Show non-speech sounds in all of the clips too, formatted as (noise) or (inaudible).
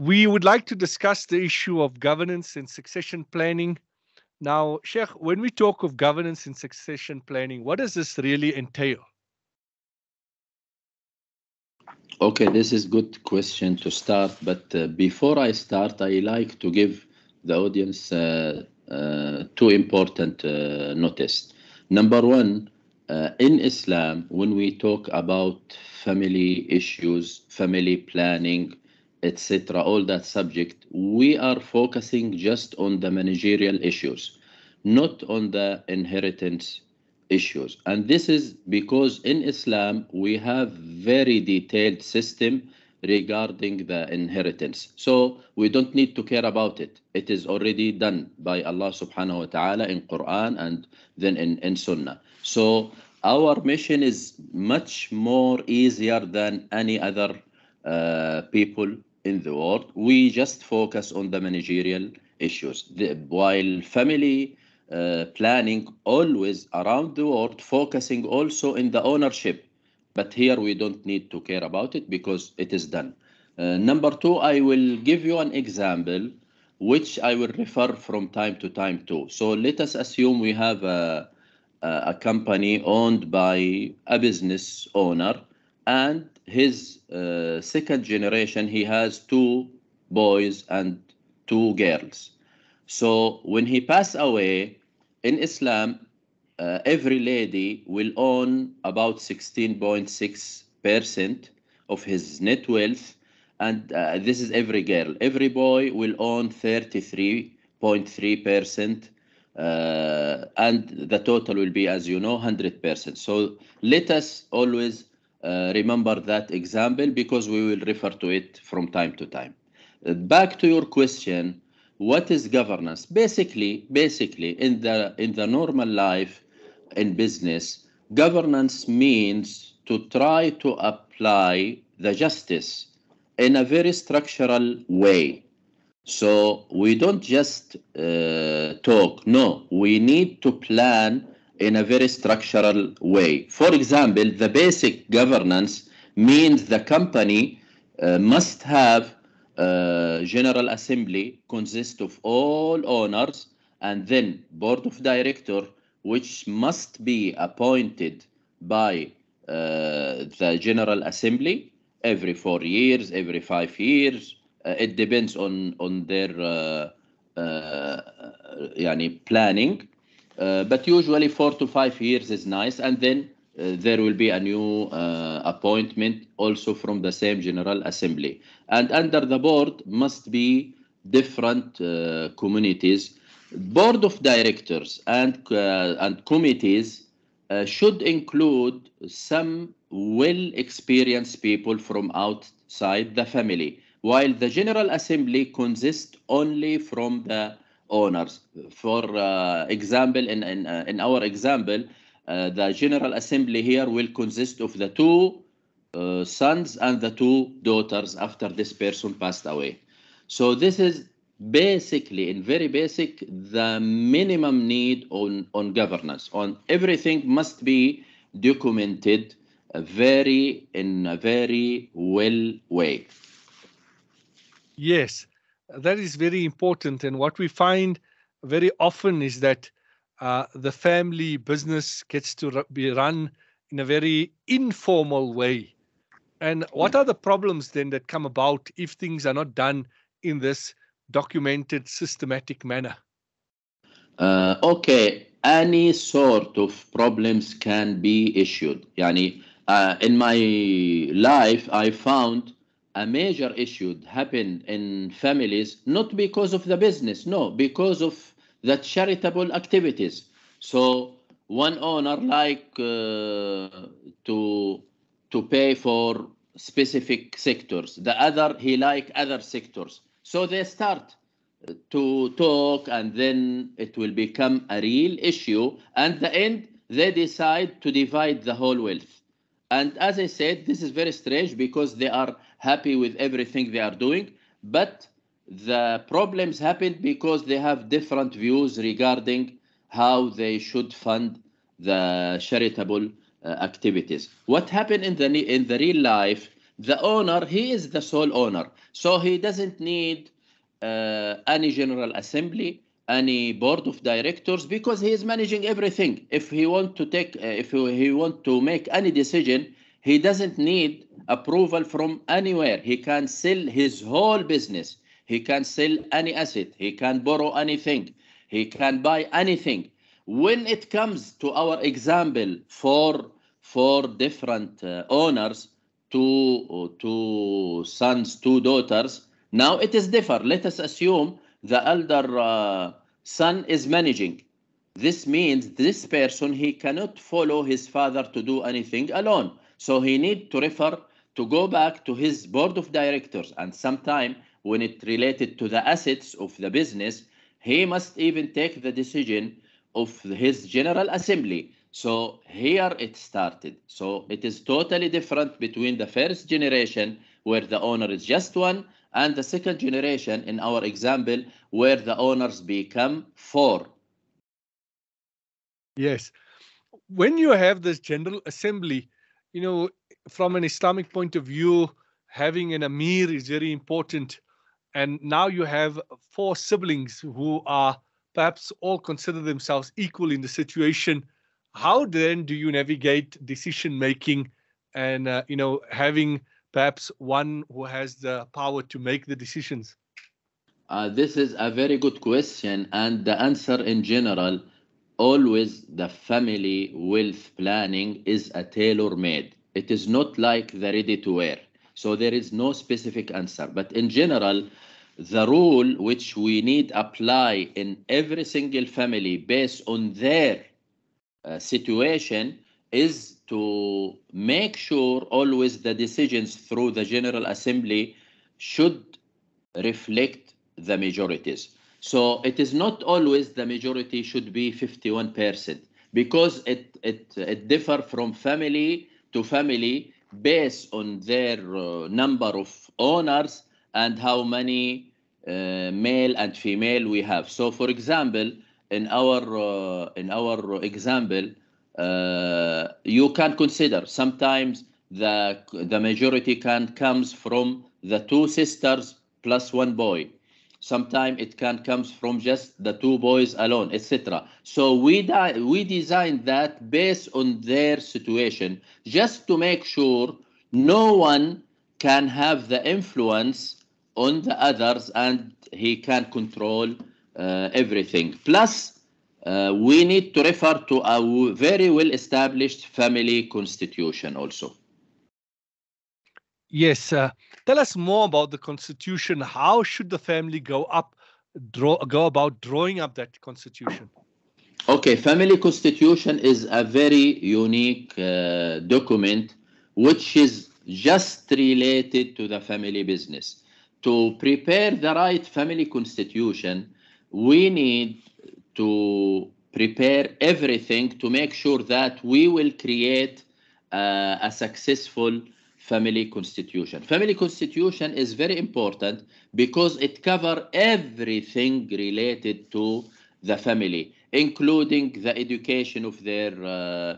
We would like to discuss the issue of governance and succession planning. Now, Sheikh, when we talk of governance and succession planning, what does this really entail? Okay, this is good question to start. But uh, before I start, I like to give the audience uh, uh, two important uh, notice. Number one, uh, in Islam, when we talk about family issues, family planning, etc., all that subject, we are focusing just on the managerial issues, not on the inheritance issues. And this is because in Islam, we have very detailed system regarding the inheritance. So we don't need to care about it. It is already done by Allah subhanahu wa ta'ala in Quran and then in, in Sunnah. So our mission is much more easier than any other uh, people in the world, we just focus on the managerial issues. The, while family uh, planning always around the world, focusing also in the ownership. But here we don't need to care about it because it is done. Uh, number two, I will give you an example which I will refer from time to time to. So let us assume we have a, a company owned by a business owner and his uh, second generation, he has two boys and two girls. So when he passed away in Islam, uh, every lady will own about 16.6% of his net wealth. And uh, this is every girl. Every boy will own 33.3%. Uh, and the total will be, as you know, 100%. So let us always uh, remember that example because we will refer to it from time to time. Uh, back to your question, what is governance? Basically, basically in the in the normal life in business, governance means to try to apply the justice in a very structural way. So we don't just uh, talk. No, we need to plan in a very structural way. For example, the basic governance means the company uh, must have uh, general assembly consist of all owners and then board of director which must be appointed by uh, the general assembly every four years every five years uh, it depends on on their uh, uh, yani planning uh, but usually four to five years is nice, and then uh, there will be a new uh, appointment also from the same General Assembly. And under the board must be different communities. Board of directors and and committees uh, should include some well experienced people from outside the family, while the General Assembly consists only from the owners. For uh, example, in, in, uh, in our example, uh, the General Assembly here will consist of the two sons and the two daughters after this person passed away. So this is basically in very basic the minimum need on on governance on everything must be documented very in a very well way yes that is very important. And what we find very often is that uh, the family business gets to be run in a very informal way. And what hmm. are the problems then that come about if things are not done in this documented, systematic manner? Uh, okay, any sort of problems can be issued. Yani, uh, in my life, I found a major issue happened in families not because of the business no because of the charitable activities so one owner like uh, to to pay for specific sectors the other he like other sectors so they start uh, to talk and then it will become a real issue and the end they decide to divide the whole wealth and as I said, this is very strange because they are happy with everything they are doing, but the problems happened because they have different views regarding how they should fund the charitable uh, activities. What happened in the in the real life? The owner, he is the sole owner, so he doesn't need uh, any general assembly any board of directors because he is managing everything. If he want to take, uh, if he want to make any decision, he doesn't need approval from anywhere. He can sell his whole business. He can sell any asset. He can borrow anything. He can buy anything. When it comes to our example for four different uh, owners, two two sons, two daughters. Now it is different. Let us assume the elder uh, son is managing. This means this person, he cannot follow his father to do anything alone. So he need to refer to go back to his board of directors. And sometime when it related to the assets of the business, he must even take the decision of his general assembly. So here it started. So it is totally different between the first generation where the owner is just one and the second generation in our example, where the owners become four. Yes. When you have this General Assembly, you know, from an Islamic point of view, having an Amir is very important. And now you have four siblings who are perhaps all consider themselves equal in the situation. How then do you navigate decision making and, uh, you know, having perhaps one who has the power to make the decisions? Uh, this is a very good question, and the answer in general always the family wealth planning is a tailor made. It is not like the ready to wear. So there is no specific answer. But in general, the rule which we need apply in every single family based on their uh, situation is to make sure always the decisions through the General Assembly should reflect the majorities. So it is not always the majority should be 51% because it, it, it differ from family to family based on their uh, number of owners and how many uh, male and female we have. So for example, in our, uh, in our example, uh, you can consider sometimes the the majority can comes from the two sisters plus one boy sometimes it can comes from just the two boys alone etc so we di- we design that based on their situation just to make sure no one can have the influence on the others and he can control uh, everything plus uh, we need to refer to a very well established family constitution also. Yes, uh, tell us more about the constitution. How should the family go up, draw, go about drawing up that constitution? Okay, family constitution is a very unique uh, document which is just related to the family business. To prepare the right family constitution, we need to prepare everything to make sure that we will create uh, a successful family constitution. Family constitution is very important because it covers everything related to the family, including the education of their uh,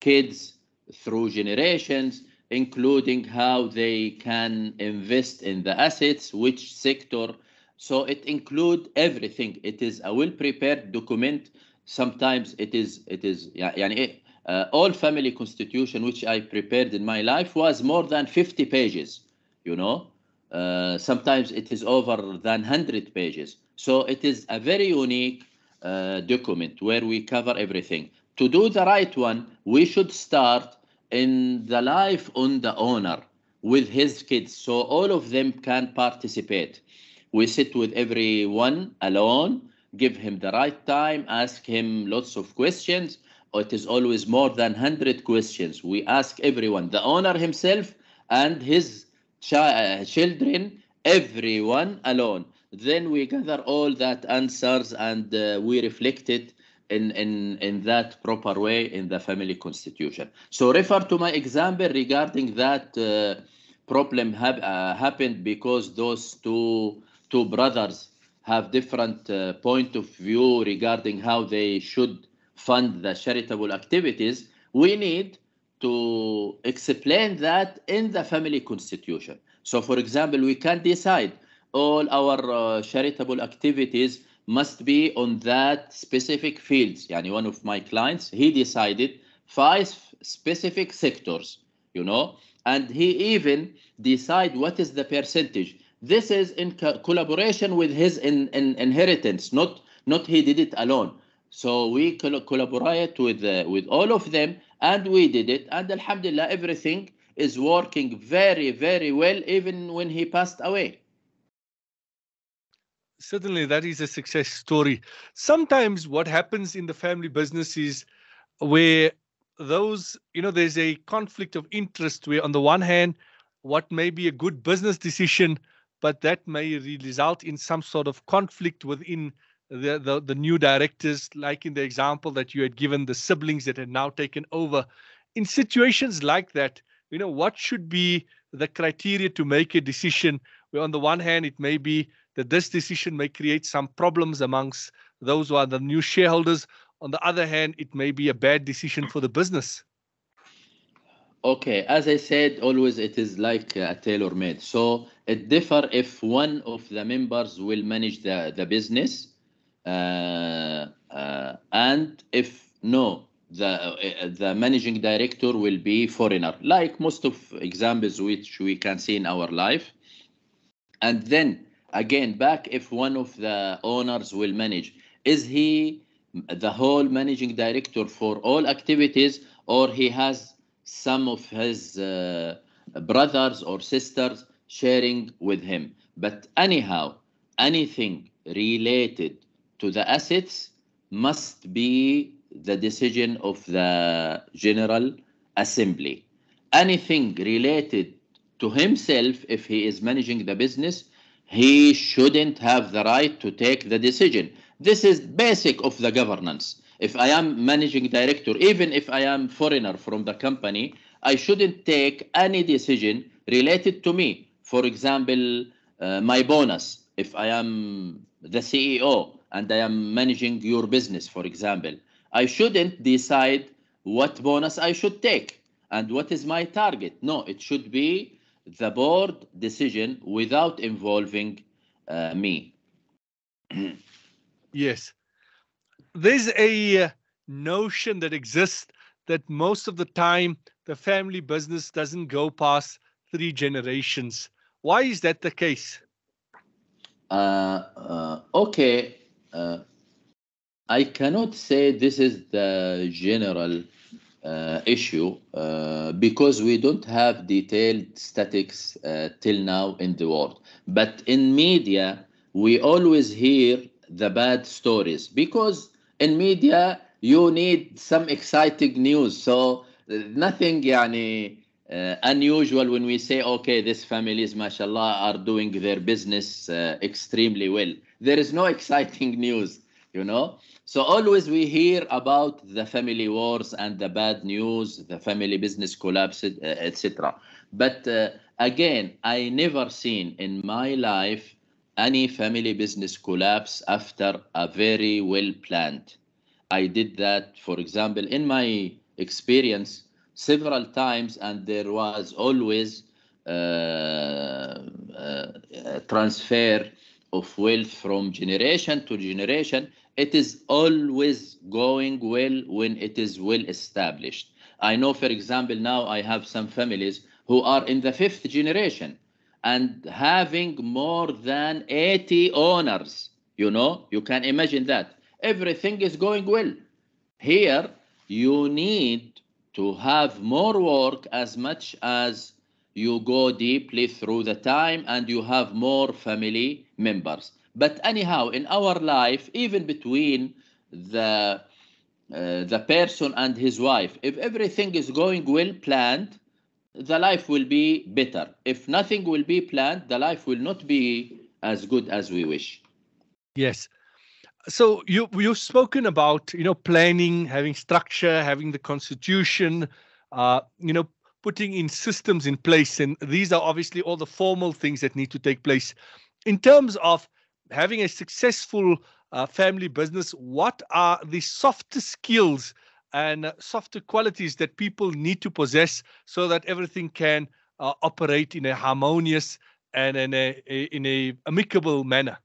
kids through generations, including how they can invest in the assets, which sector so it includes everything. It is a well-prepared document. Sometimes it is, it is, يعني, eh, uh, all family constitution which I prepared in my life was more than 50 pages, you know. Uh, sometimes it is over than 100 pages. So it is a very unique uh, document where we cover everything. To do the right one, we should start in the life on the owner with his kids so all of them can participate we sit with everyone alone, give him the right time, ask him lots of questions. It is always more than 100 questions. We ask everyone, the owner himself and his uh, children, everyone alone. Then we gather all that answers and uh, we reflect it in, in, in that proper way in the family constitution. So refer to my example regarding that uh, problem ha uh, happened because those two two brothers have different uh, point of view regarding how they should fund the charitable activities we need to explain that in the family constitution so for example we can decide all our uh, charitable activities must be on that specific fields yani one of my clients he decided five specific sectors you know and he even decide what is the percentage this is in co collaboration with his in, in inheritance, not, not he did it alone. So we col collaborate with, uh, with all of them and we did it. And alhamdulillah, everything is working very, very well, even when he passed away. Certainly, that is a success story. Sometimes what happens in the family business is where those, you know, there's a conflict of interest where, on the one hand, what may be a good business decision but that may result in some sort of conflict within the, the, the new directors, like in the example that you had given the siblings that had now taken over. In situations like that, you know, what should be the criteria to make a decision? Where on the one hand, it may be that this decision may create some problems amongst those who are the new shareholders. On the other hand, it may be a bad decision for the business. Okay, as I said, always it is like a tailor-made. So it differ if one of the members will manage the, the business uh, uh, and if no, the, uh, the managing director will be foreigner, like most of examples which we can see in our life. And then again, back if one of the owners will manage, is he the whole managing director for all activities or he has some of his uh, brothers or sisters sharing with him. But anyhow, anything related to the assets must be the decision of the General Assembly. Anything related to himself, if he is managing the business, he shouldn't have the right to take the decision. This is basic of the governance if i am managing director even if i am foreigner from the company i shouldn't take any decision related to me for example uh, my bonus if i am the ceo and i am managing your business for example i shouldn't decide what bonus i should take and what is my target no it should be the board decision without involving uh, me yes there's a uh, notion that exists that most of the time the family business doesn't go past three generations. Why is that the case? Uh, uh, okay. Uh, I cannot say this is the general uh, issue uh, because we don't have detailed statistics till now in the world. But in media, we always hear the bad stories because in media you need some exciting news so nothing يعني uh, unusual when we say okay family families mashallah are doing their business uh, extremely well there is no (laughs) exciting news you know so always we hear about the family wars and the bad news the family business collapse uh, etc but uh, again i never seen in my life any family business collapse after a very well planned. I did that, for example, in my experience several times, and there was always uh, uh, transfer of wealth from generation to generation. It is always going well when it is well established. I know, for example, now I have some families who are in the fifth generation and having more than 80 owners. You know, you can imagine that. Everything is going well. Here, you need to have more work as much as you go deeply through the time and you have more family members. But anyhow, in our life, even between the uh, the person and his wife, if everything is going well planned, the life will be better. If nothing will be planned, the life will not be as good as we wish. Yes. So you you've spoken about you know planning, having structure, having the constitution, uh, you know putting in systems in place, and these are obviously all the formal things that need to take place. In terms of having a successful uh, family business, what are the softer skills and softer qualities that people need to possess so that everything can uh, operate in a harmonious and in a, in a amicable manner?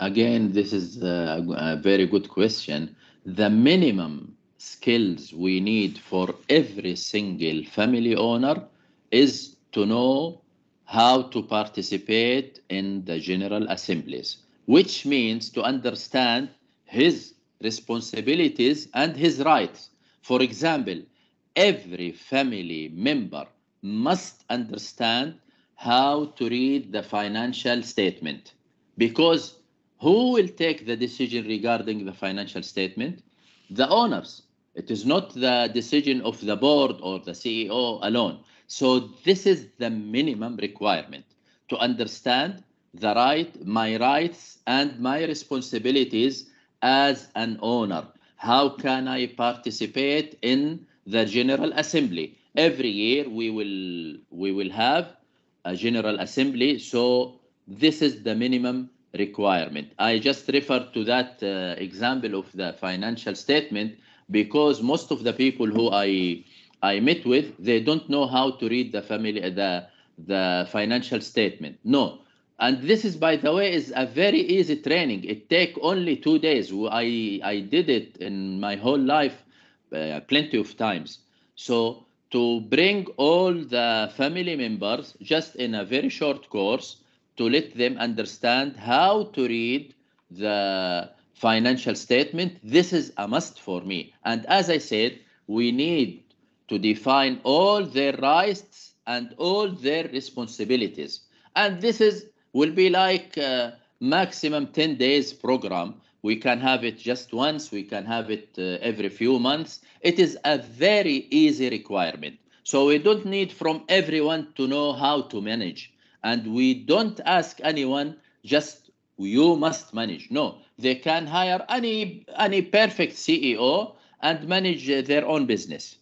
Again, this is a, a very good question. The minimum skills we need for every single family owner is to know how to participate in the general assemblies, which means to understand his responsibilities and his rights. For example, every family member must understand how to read the financial statement because who will take the decision regarding the financial statement? The owners. It is not the decision of the board or the CEO alone. So this is the minimum requirement to understand the right, my rights and my responsibilities as an owner? How can I participate in the General Assembly? Every year we will we will have a General Assembly, so this is the minimum requirement. I just refer to that uh, example of the financial statement because most of the people who I I met with they don't know how to read the family the the financial statement. No, and this is by the way is a very easy training it take only two days i i did it in my whole life uh, plenty of times so to bring all the family members just in a very short course to let them understand how to read the financial statement this is a must for me and as i said we need to define all their rights and all their responsibilities and this is will be like uh, maximum 10 days program we can have it just once we can have it uh, every few months it is a very easy requirement so we don't need from everyone to know how to manage and we don't ask anyone just you must manage no they can hire any any perfect ceo and manage uh, their own business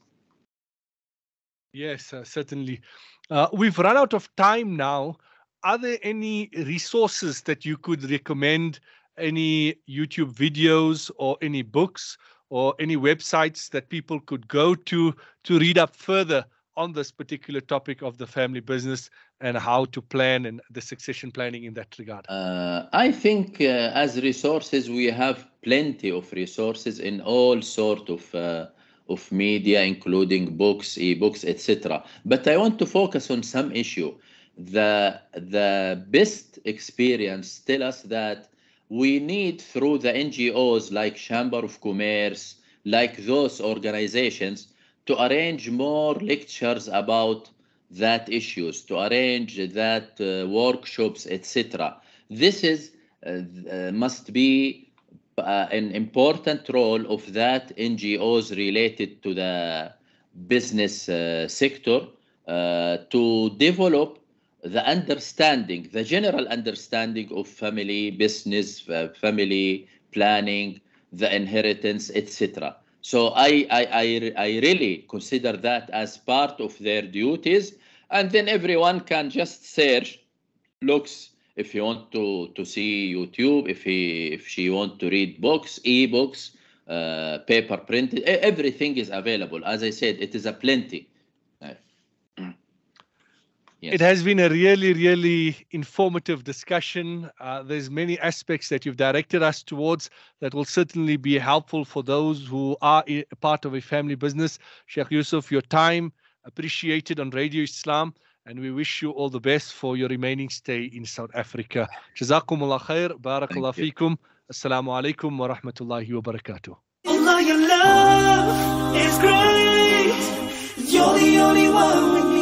yes uh, certainly uh, we've run out of time now are there any resources that you could recommend? Any YouTube videos or any books or any websites that people could go to to read up further on this particular topic of the family business and how to plan and the succession planning in that regard? Uh, I think uh, as resources we have plenty of resources in all sort of uh, of media, including books, ebooks, etc. But I want to focus on some issue the the best experience tell us that we need through the NGOs like Chamber of Commerce, like those organizations, to arrange more lectures about that issues, to arrange that uh, workshops, etc. This is uh, uh, must be uh, an important role of that NGOs related to the business uh, sector uh, to develop the understanding, the general understanding of family, business, family planning, the inheritance, etc. So I, I, I, I really consider that as part of their duties. And then everyone can just search, looks, if you want to, to see YouTube, if, he, if she want to read books, e-books, uh, paper printed, everything is available. As I said, it is a plenty. Yes. It has been a really, really informative discussion. Uh, there's many aspects that you've directed us towards that will certainly be helpful for those who are part of a family business. Sheikh Yusuf, your time appreciated on Radio Islam, and we wish you all the best for your remaining stay in South Africa. Jazakumullah khair, barakallah fikum, assalamu alaikum wa rahmatullahi wa barakatuh. Allah, your love is great. You're the only one